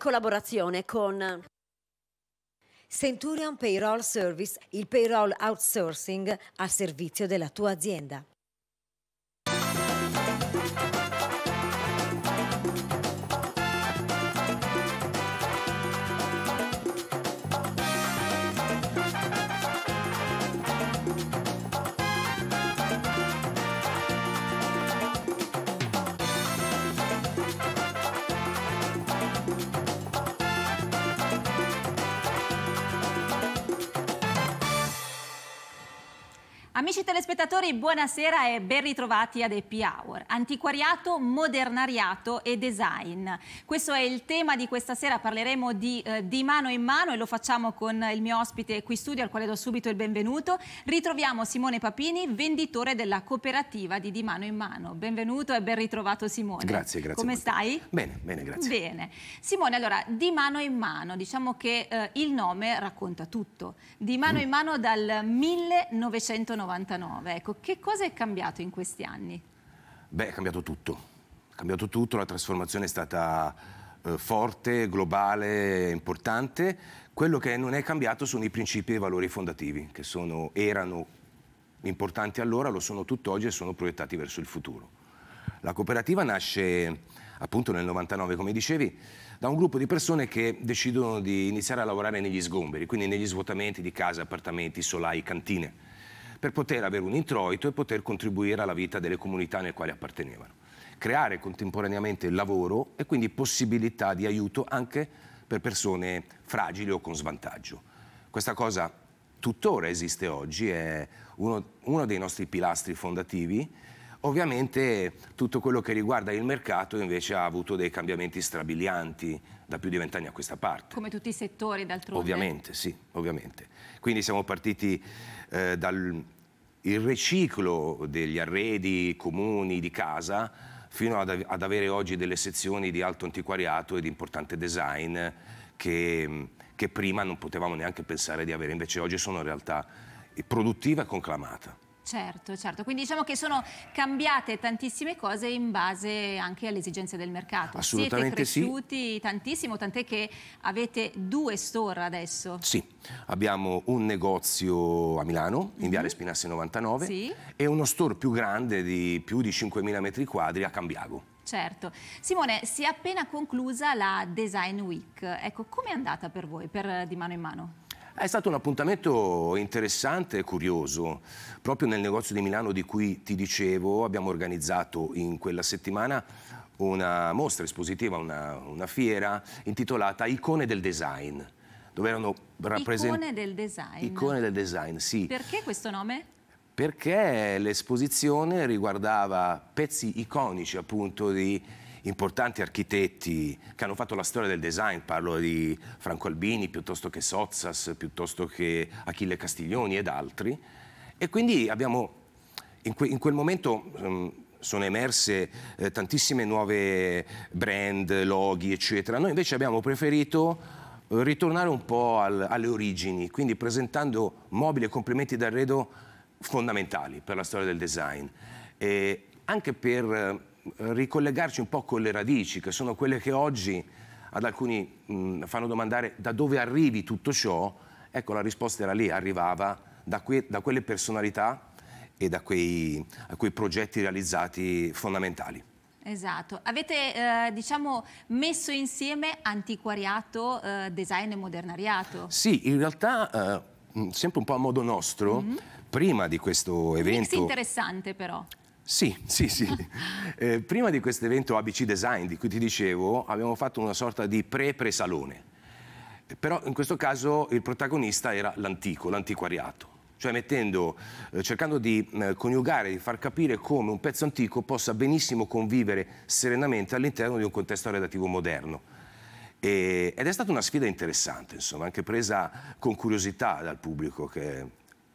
collaborazione con Centurion Payroll Service, il payroll outsourcing a servizio della tua azienda. Amici telespettatori, buonasera e ben ritrovati ad Happy Hour. Antiquariato, modernariato e design. Questo è il tema di questa sera, parleremo di, eh, di mano in mano e lo facciamo con il mio ospite qui studio al quale do subito il benvenuto. Ritroviamo Simone Papini, venditore della cooperativa di Di Mano in Mano. Benvenuto e ben ritrovato Simone. Grazie, grazie. Come molto. stai? Bene, bene, grazie. Bene. Simone, allora, Di Mano in Mano, diciamo che eh, il nome racconta tutto. Di Mano mm. in Mano dal 1990 99, ecco, che cosa è cambiato in questi anni? Beh, è cambiato tutto, è cambiato tutto, la trasformazione è stata eh, forte, globale, importante. Quello che non è cambiato sono i principi e i valori fondativi, che sono, erano importanti allora, lo sono tutt'oggi e sono proiettati verso il futuro. La cooperativa nasce appunto nel 99, come dicevi, da un gruppo di persone che decidono di iniziare a lavorare negli sgomberi, quindi negli svuotamenti di case, appartamenti, solai, cantine per poter avere un introito e poter contribuire alla vita delle comunità nelle quali appartenevano. Creare contemporaneamente lavoro e quindi possibilità di aiuto anche per persone fragili o con svantaggio. Questa cosa tuttora esiste oggi, è uno, uno dei nostri pilastri fondativi Ovviamente tutto quello che riguarda il mercato invece ha avuto dei cambiamenti strabilianti da più di vent'anni a questa parte. Come tutti i settori d'altronde? Ovviamente, sì, ovviamente. Quindi siamo partiti eh, dal riciclo degli arredi comuni di casa fino ad, ad, avere oggi delle sezioni di alto antiquariato e di importante design che, che prima non potevamo neanche pensare di avere, invece oggi sono in realtà produttiva e conclamata. Certo, certo. Quindi diciamo che sono cambiate tantissime cose in base anche alle esigenze del mercato. Assolutamente sì. Siete cresciuti sì. tantissimo, tant'è che avete due store adesso. Sì, abbiamo un negozio a Milano, in Viale mhm. Spinasse 99, sì. e uno store più grande di più di 5.000 metri quadri a Cambiago. Certo. Simone, si è appena conclusa la Design Week. Ecco, com'è andata per voi, per Di Mano in Mano? È stato un appuntamento interessante e curioso. Proprio nel negozio di Milano di cui ti dicevo abbiamo organizzato in quella settimana una mostra espositiva, una, una fiera intitolata Icone del Design. Dove erano rappresentate... Icone del Design. Icone del Design, sì. Perché questo nome? Perché l'esposizione riguardava pezzi iconici appunto di importanti architetti che hanno fatto la storia del design, parlo di Franco Albini piuttosto che Sozzas, piuttosto che Achille Castiglioni ed altri. E quindi abbiamo, in, que in quel momento um, sono emerse eh, tantissime nuove brand, loghi, eccetera. Noi invece abbiamo preferito eh, ritornare un po' al, alle origini, quindi presentando mobili e complementi d'arredo fondamentali per la storia del design, e anche per eh, ricollegarci un po' con le radici, che sono quelle che oggi ad alcuni mh, fanno domandare da dove arrivi tutto ciò, ecco la risposta era lì, arrivava da, que da quelle personalità e da quei, quei progetti realizzati fondamentali. Esatto, avete eh, diciamo messo insieme antiquariato, eh, design e modernariato. Sì, in realtà eh, sempre un po' a modo nostro, mm -hmm. prima di questo evento... Un mix interessante però. Sì, sì, sì. eh, prima di questo evento ABC Design, di cui ti dicevo, abbiamo fatto una sorta di pre-pre-salone. Però in questo caso il protagonista era l'antico, l'antiquariato. Cioè mettendo, eh, cercando di eh, coniugare, di far capire come un pezzo antico possa benissimo convivere serenamente all'interno di un contesto relativo moderno. E, ed è stata una sfida interessante, insomma, anche presa con curiosità dal pubblico che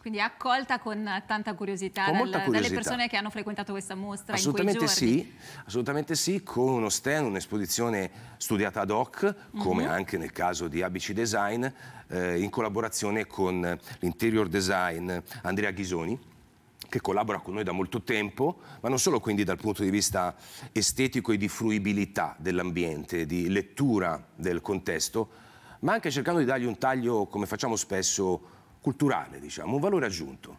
quindi accolta con tanta curiosità, con dal, curiosità. dalle persone che hanno frequentato questa mostra assolutamente sì, Assolutamente sì, con uno stand, un'esposizione studiata ad hoc, come mm -hmm. anche nel caso di ABC Design, eh, in collaborazione con l'interior design Andrea Ghisoni che collabora con noi da molto tempo, ma non solo quindi dal punto di vista estetico e di fruibilità dell'ambiente, di lettura del contesto, ma anche cercando di dargli un taglio, come facciamo spesso, culturale, diciamo, un valore aggiunto.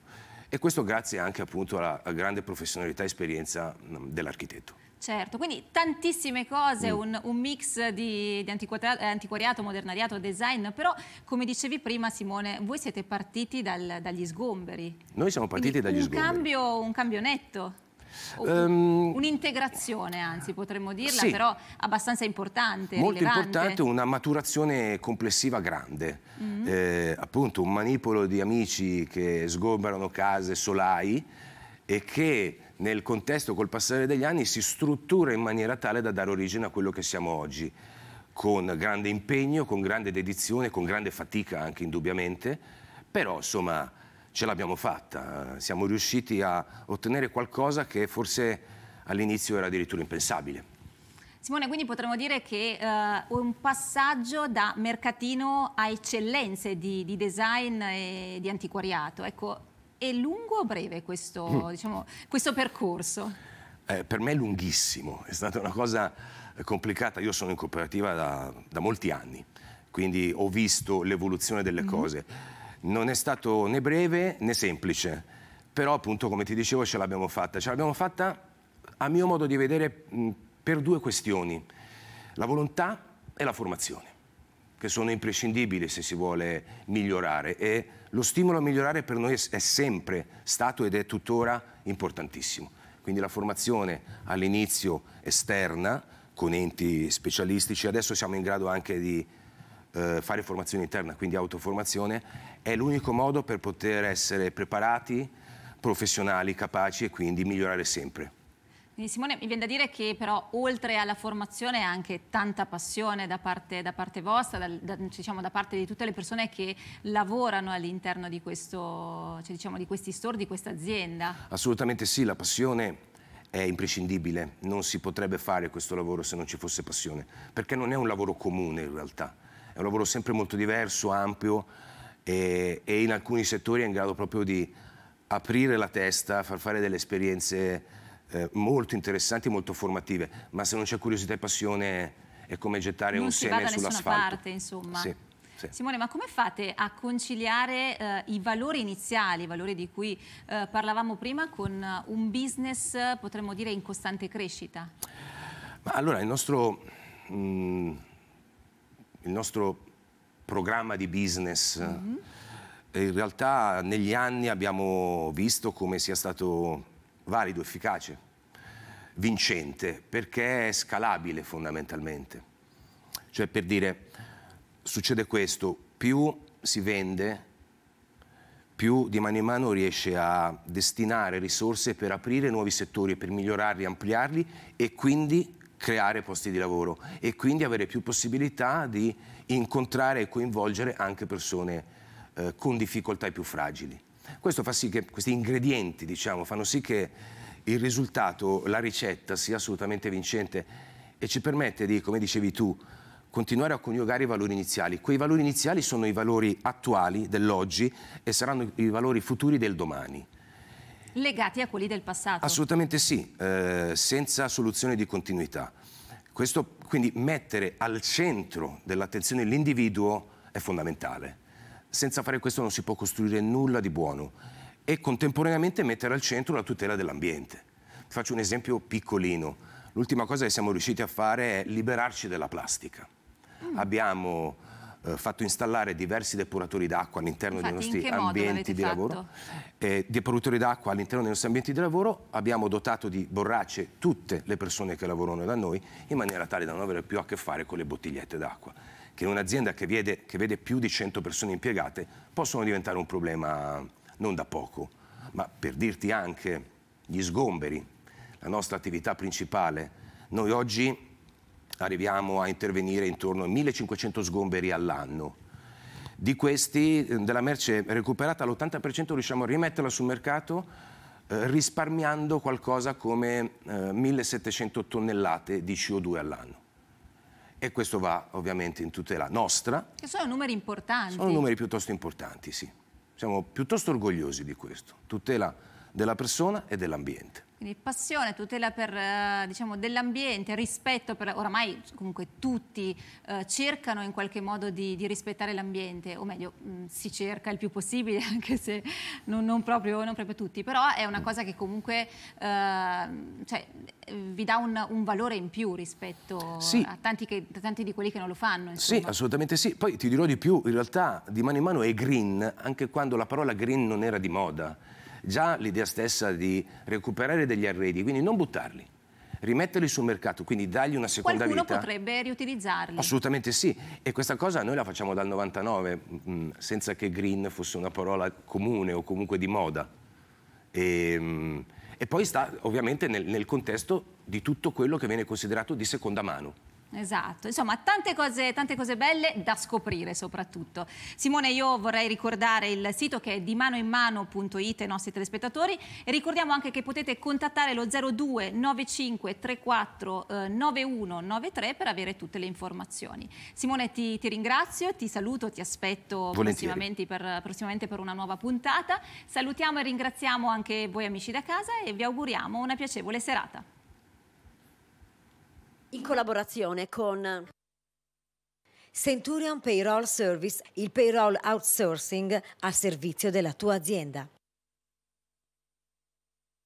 E questo grazie anche appunto alla grande professionalità e esperienza mm, dell'architetto. Certo, quindi tantissime cose, mm. un, un mix di, di antiquariato, modernariato, design, però come dicevi prima Simone, voi siete partiti dal, dagli sgomberi. Noi siamo partiti quindi dagli un sgomberi. Cambio, un cambio netto. Ehm, un'integrazione, anzi, potremmo dirla, sì, però abbastanza importante, Molto rilevante. importante, una maturazione complessiva grande. Mm -hmm. eh, appunto, un manipolo di amici che sgomberano case, solai, e che nel contesto col passare degli anni si struttura in maniera tale da dare origine a quello che siamo oggi, con grande impegno, con grande dedizione, con grande fatica anche indubbiamente, però insomma ce l'abbiamo fatta, siamo riusciti a ottenere qualcosa che forse all'inizio era addirittura impensabile. Simone, quindi potremmo dire che uh, un passaggio da mercatino a eccellenze di, di design e di antiquariato. Ecco, è lungo o breve questo, mm. diciamo, questo percorso? Eh, per me è lunghissimo, è stata una cosa complicata. Io sono in cooperativa da, da molti anni, quindi ho visto l'evoluzione delle mm. cose non è stato né breve né semplice, però appunto come ti dicevo ce l'abbiamo fatta, ce l'abbiamo fatta a mio modo di vedere per due questioni, la volontà e la formazione, che sono imprescindibili se si vuole migliorare e lo stimolo a migliorare per noi è sempre stato ed è tuttora importantissimo. Quindi la formazione all'inizio esterna con enti specialistici, adesso siamo in grado anche di eh, fare formazione interna, quindi autoformazione, è l'unico modo per poter essere preparati, professionali, capaci e quindi migliorare sempre. Simone, mi viene da dire che però oltre alla formazione anche tanta passione da parte, da parte vostra, da, da, diciamo, da, parte di tutte le persone che lavorano all'interno di, cioè, diciamo, di questi store, di questa azienda. Assolutamente sì, la passione è imprescindibile, non si potrebbe fare questo lavoro se non ci fosse passione, perché non è un lavoro comune in realtà è un lavoro sempre molto diverso, ampio e, e, in alcuni settori è in grado proprio di aprire la testa, far fare delle esperienze eh, molto interessanti molto formative, ma se non c'è curiosità e passione è come gettare non un seme sull'asfalto. Non si va parte, insomma. Sì. Sì. Simone, ma come fate a conciliare eh, i valori iniziali, i valori di cui eh, parlavamo prima, con un business, potremmo dire, in costante crescita? Ma allora, il nostro... Mh, mm, il nostro programma di business. Mm -hmm. In realtà negli anni abbiamo visto come sia stato valido, efficace, vincente, perché è scalabile fondamentalmente. Cioè per dire, succede questo, più si vende, più di mano in mano riesce a destinare risorse per aprire nuovi settori, per migliorarli, ampliarli e quindi creare posti di lavoro e quindi avere più possibilità di incontrare e coinvolgere anche persone eh, con difficoltà e più fragili. Questo fa sì che questi ingredienti, diciamo, fanno sì che il risultato, la ricetta sia assolutamente vincente e ci permette di, come dicevi tu, continuare a coniugare i valori iniziali. Quei valori iniziali sono i valori attuali dell'oggi e saranno i valori futuri del domani legati a quelli del passato. Assolutamente sì, eh, senza soluzione di continuità. Questo, quindi mettere al centro dell'attenzione l'individuo è fondamentale. Senza fare questo non si può costruire nulla di buono e contemporaneamente mettere al centro la tutela dell'ambiente. Faccio un esempio piccolino. L'ultima cosa che siamo riusciti a fare è liberarci dalla plastica. Mm. Abbiamo eh, fatto installare diversi depuratori d'acqua all'interno dei nostri ambienti di lavoro. Eh, depuratori d'acqua all'interno dei nostri ambienti di lavoro abbiamo dotato di borracce tutte le persone che lavorano da noi in maniera tale da non avere più a che fare con le bottigliette d'acqua che in un'azienda che vede, che vede più di 100 persone impiegate possono diventare un problema non da poco, ma per dirti anche gli sgomberi, la nostra attività principale. Noi oggi arriviamo a intervenire intorno a 1500 sgomberi all'anno. Di questi, eh, della merce recuperata, l'80% riusciamo a rimetterla sul mercato eh, risparmiando qualcosa come eh, 1700 tonnellate di CO2 all'anno. E questo va ovviamente in tutela nostra. Che sono numeri importanti. Sono numeri piuttosto importanti, sì. Siamo piuttosto orgogliosi di questo. Tutela della persona e dell'ambiente. Quindi passione, tutela eh, diciamo, dell'ambiente, rispetto per... Oramai comunque tutti eh, cercano in qualche modo di, di rispettare l'ambiente, o meglio mh, mm, si cerca il più possibile, anche se non, non, proprio, non, proprio, tutti, però è una cosa che comunque eh, cioè, vi dà un, un, valore in più rispetto sì. a tanti, che, tanti, di quelli che non lo fanno. Insomma. Sì, assolutamente sì. Poi ti dirò di più, in realtà di mano in mano è green, anche quando la parola green non era di moda già l'idea stessa di recuperare degli arredi, quindi non buttarli rimetterli sul mercato, quindi dargli una seconda Qualcuno vita. Qualcuno potrebbe riutilizzarli. Assolutamente sì, e questa cosa noi la facciamo dal 99, mh, mm, mm, senza che green fosse una parola comune o comunque di moda. E, ehm, mh, e poi sta ovviamente nel, nel contesto di tutto quello che viene considerato di seconda mano. Esatto, insomma tante cose, tante cose, belle da scoprire soprattutto. Simone io vorrei ricordare il sito che è dimanoinmano.it ai nostri telespettatori e ricordiamo anche che potete contattare lo 02 95 34 9193 per avere tutte le informazioni. Simone ti, ti ringrazio, ti saluto, ti aspetto prossimamente per, prossimamente per una nuova puntata. Salutiamo e ringraziamo anche voi amici da casa e vi auguriamo una piacevole serata in collaborazione con Centurion Payroll Service, il payroll outsourcing al servizio della tua azienda.